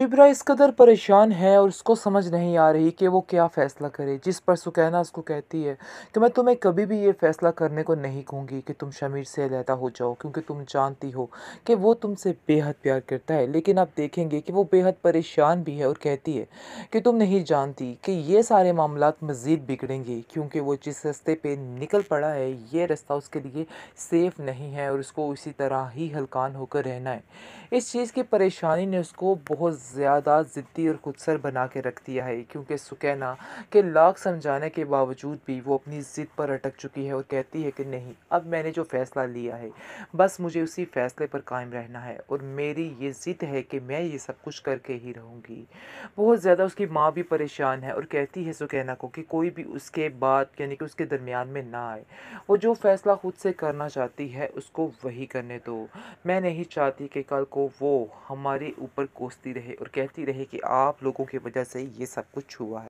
शिब्रा इस कदर परेशान है और उसको समझ नहीं आ रही कि वो क्या फ़ैसला करे जिस पर सुकैना उसको कहती है कि मैं तुम्हें कभी भी ये फ़ैसला करने को नहीं कहूँगी कि तुम शमीर से अलहदा हो जाओ क्योंकि तुम जानती हो कि वो तुमसे बेहद प्यार करता है लेकिन आप देखेंगे कि वो बेहद परेशान भी है और कहती है कि तुम नहीं जानती कि ये सारे मामला मज़ीद बिगड़ेंगे क्योंकि वो जिस रास्ते पर निकल पड़ा है ये रास्ता उसके लिए सेफ़ नहीं है और उसको उसी तरह ही हलकान होकर रहना है इस चीज़ की परेशानी ने उसको बहुत ज़्यादा ज़िद्दी और खुदसर बना के रख दिया है क्योंकि सुकैना के लाख समझाने के बावजूद भी वो अपनी ज़िद पर अटक चुकी है और कहती है कि नहीं अब मैंने जो फ़ैसला लिया है बस मुझे उसी फ़ैसले पर कायम रहना है और मेरी ये ज़िद है कि मैं ये सब कुछ करके ही रहूँगी बहुत ज़्यादा उसकी माँ भी परेशान है और कहती है सुकैना को कि कोई भी उसके बाद यानी कि उसके दरमियान में ना आए वो जो फ़ैसला खुद से करना चाहती है उसको वही करने दो मैं नहीं चाहती कि कल को वो हमारे ऊपर कोसती रहे और कहती रहे कि आप लोगों की वजह से ये सब कुछ हुआ है